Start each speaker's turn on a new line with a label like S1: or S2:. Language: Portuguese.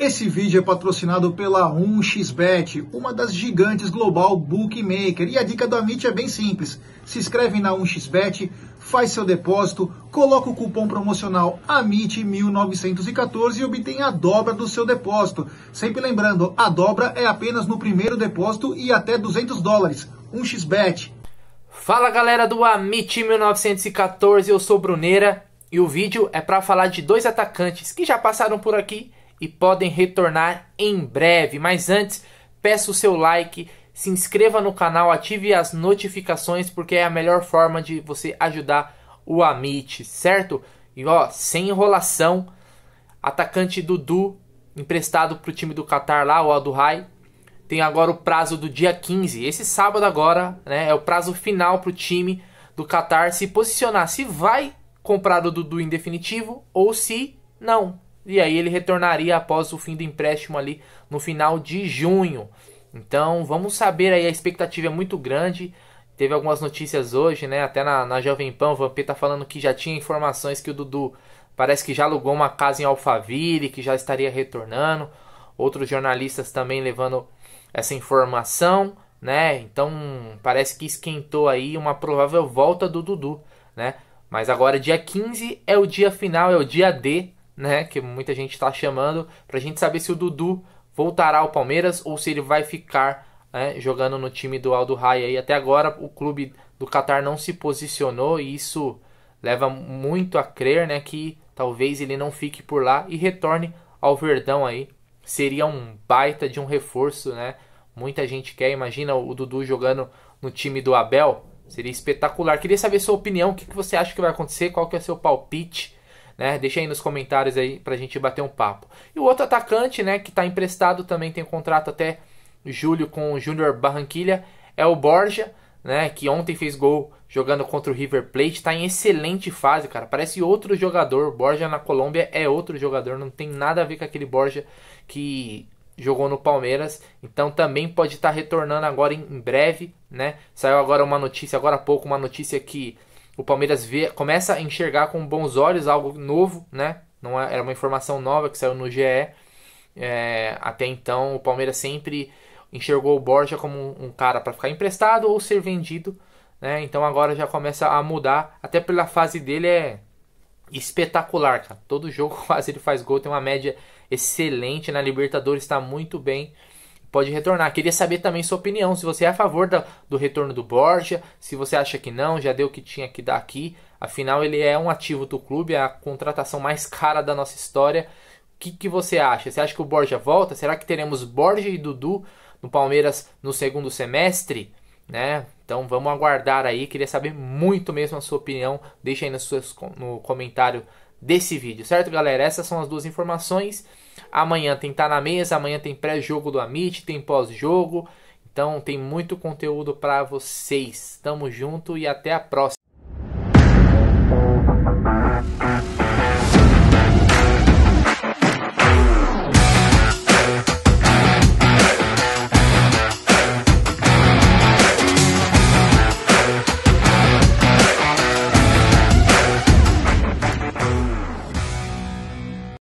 S1: Esse vídeo é patrocinado pela 1xBet, uma das gigantes global bookmaker. E a dica do Amit é bem simples. Se inscreve na 1xBet, faz seu depósito, coloca o cupom promocional AMIT1914 e obtém a dobra do seu depósito. Sempre lembrando, a dobra é apenas no primeiro depósito e até 200 dólares. 1xBet. Fala galera do AMIT1914, eu sou Bruneira e o vídeo é para falar de dois atacantes que já passaram por aqui e podem retornar em breve. Mas antes, peço o seu like, se inscreva no canal, ative as notificações, porque é a melhor forma de você ajudar o Amit, certo? E ó, sem enrolação, atacante Dudu, emprestado para o time do Qatar lá, o Al-Duhai, tem agora o prazo do dia 15. Esse sábado agora né, é o prazo final para o time do Qatar se posicionar se vai comprar o Dudu em definitivo ou se não e aí ele retornaria após o fim do empréstimo ali no final de junho. Então vamos saber aí, a expectativa é muito grande. Teve algumas notícias hoje, né? Até na, na Jovem Pan, o Vampê tá falando que já tinha informações que o Dudu parece que já alugou uma casa em Alphaville, que já estaria retornando. Outros jornalistas também levando essa informação, né? Então parece que esquentou aí uma provável volta do Dudu, né? Mas agora dia 15 é o dia final, é o dia D né? Que muita gente está chamando, para a gente saber se o Dudu voltará ao Palmeiras ou se ele vai ficar né, jogando no time do Aldo Raia. E até agora o clube do Catar não se posicionou e isso leva muito a crer né, que talvez ele não fique por lá e retorne ao Verdão aí. Seria um baita de um reforço, né? Muita gente quer, imagina o Dudu jogando no time do Abel. Seria espetacular. Queria saber sua opinião, o que você acha que vai acontecer, qual que é o seu palpite né? Deixa aí nos comentários aí pra gente bater um papo. E o outro atacante, né, que está emprestado também tem contrato até julho com o Júnior Barranquilha, é o Borja, né, que ontem fez gol jogando contra o River Plate, está em excelente fase, cara. Parece outro jogador. Borja na Colômbia é outro jogador, não tem nada a ver com aquele Borja que jogou no Palmeiras, então também pode estar tá retornando agora em, em breve, né? Saiu agora uma notícia agora há pouco, uma notícia que o Palmeiras vê, começa a enxergar com bons olhos algo novo, né? Não é, era uma informação nova que saiu no GE. É, até então, o Palmeiras sempre enxergou o Borja como um, um cara para ficar emprestado ou ser vendido, né? Então agora já começa a mudar, até pela fase dele é espetacular, cara. Todo jogo quase ele faz gol, tem uma média excelente na né? Libertadores, está muito bem pode retornar. Queria saber também sua opinião, se você é a favor da, do retorno do Borja, se você acha que não, já deu o que tinha que dar aqui. Afinal, ele é um ativo do clube, é a contratação mais cara da nossa história. O que, que você acha? Você acha que o Borja volta? Será que teremos Borja e Dudu no Palmeiras no segundo semestre? Né? Então vamos aguardar aí. Queria saber muito mesmo a sua opinião. Deixa aí no, no comentário desse vídeo, certo, galera? Essas são as duas informações. Amanhã tem Tá na Mesa, amanhã tem pré-jogo do Amit, tem pós-jogo. Então tem muito conteúdo para vocês. Tamo junto e até a próxima.